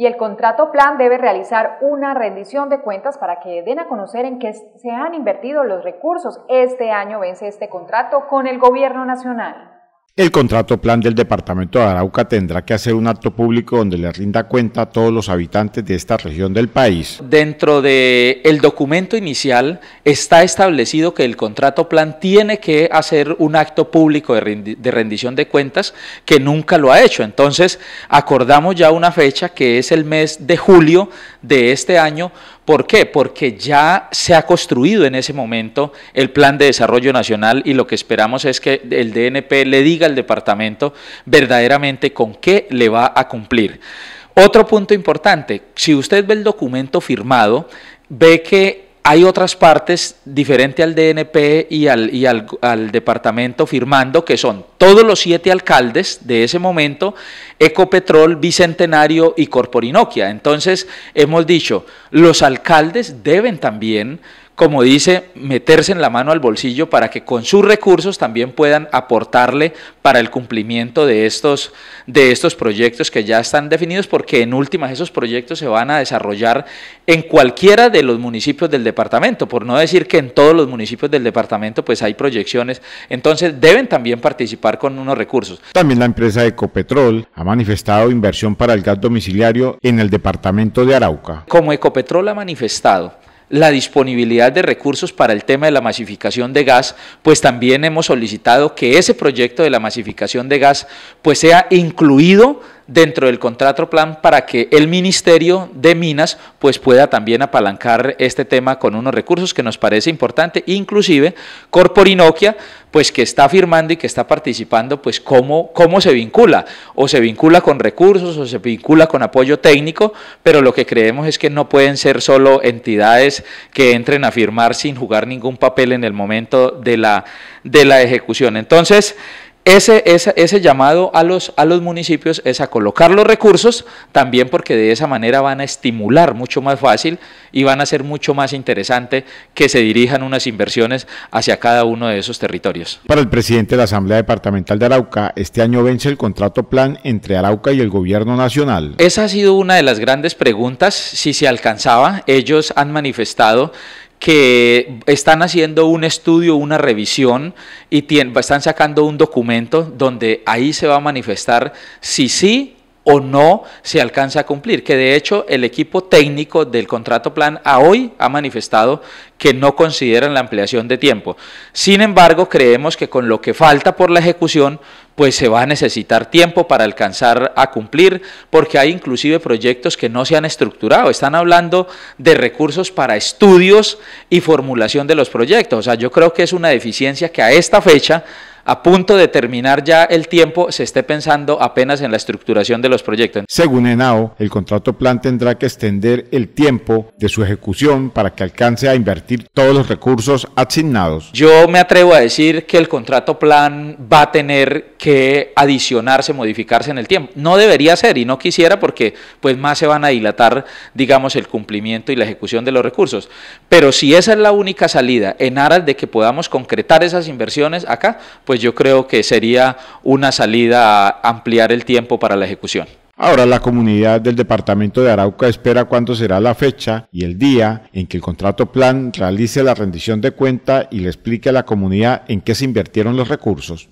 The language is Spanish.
y el contrato plan debe realizar una rendición de cuentas para que den a conocer en qué se han invertido los recursos. Este año vence este contrato con el Gobierno Nacional. El contrato plan del Departamento de Arauca tendrá que hacer un acto público donde le rinda cuenta a todos los habitantes de esta región del país. Dentro del el documento inicial está establecido que el contrato plan tiene que hacer un acto público de rendición de cuentas que nunca lo ha hecho. Entonces acordamos ya una fecha que es el mes de julio de este año ¿Por qué? Porque ya se ha construido en ese momento el Plan de Desarrollo Nacional y lo que esperamos es que el DNP le diga al departamento verdaderamente con qué le va a cumplir. Otro punto importante, si usted ve el documento firmado, ve que hay otras partes diferente al DNP y, al, al, departamento firmando, que son todos los siete alcaldes de ese momento, Ecopetrol, Bicentenario y Corporinoquia. Entonces, hemos dicho, los alcaldes deben también como dice, meterse en la mano al bolsillo para que con sus recursos también puedan aportarle para el cumplimiento de estos, de estos proyectos que ya están definidos, porque en últimas esos proyectos se van a desarrollar en cualquiera de los municipios del departamento, por no decir que en todos los municipios del departamento pues hay proyecciones, entonces deben también participar con unos recursos. También la empresa Ecopetrol ha manifestado inversión para el gas domiciliario en el departamento de Arauca. Como Ecopetrol ha manifestado, la disponibilidad de recursos para el tema de la masificación de gas, pues también hemos solicitado que ese proyecto de la masificación de gas pues sea incluido dentro del contrato plan para que el Ministerio de Minas pues pueda también apalancar este tema con unos recursos que nos parece importante, inclusive Corporinoquia pues que está firmando y que está participando pues cómo, cómo se vincula, o se vincula con recursos o se vincula con apoyo técnico, pero lo que creemos es que no pueden ser solo entidades que entren a firmar sin jugar ningún papel en el momento de la, de la ejecución. Entonces, ese, llamado a los, a los municipios es a colocar los recursos, también porque de esa manera van a estimular mucho más fácil y van a ser mucho más interesante que se dirijan unas inversiones hacia cada uno de esos territorios. Para el presidente de la Asamblea Departamental de Arauca, este año vence el contrato plan entre Arauca y el gobierno nacional. Esa ha sido una de las grandes preguntas, si se alcanzaba. Ellos han manifestado que están haciendo un estudio, una revisión y están sacando un documento donde ahí se va a manifestar si sí o no se alcanza a cumplir, que de hecho el equipo técnico del contrato plan a hoy ha manifestado que no consideran la ampliación de tiempo. Sin embargo, creemos que con lo que falta por la ejecución, pues se va a necesitar tiempo para alcanzar a cumplir, porque hay inclusive proyectos que no se han estructurado. Están hablando de recursos para estudios y formulación de los proyectos. O sea, yo creo que es una deficiencia que a esta fecha a punto de terminar ya el tiempo, se esté pensando apenas en la estructuración de los proyectos. Según ENAO, el contrato plan tendrá que extender el tiempo de su ejecución para que alcance a invertir todos los recursos asignados. Yo me atrevo a decir que el contrato plan va a tener que adicionarse, modificarse en el tiempo. No debería ser y no quisiera porque pues más se van a dilatar, digamos, el cumplimiento y la ejecución de los recursos. Pero si esa es la única salida en aras de que podamos concretar esas inversiones acá, pues yo creo que sería una salida a ampliar el tiempo para la ejecución. Ahora la comunidad del departamento de Arauca espera cuándo será la fecha y el día en que el contrato plan realice la rendición de cuenta y le explique a la comunidad en qué se invirtieron los recursos.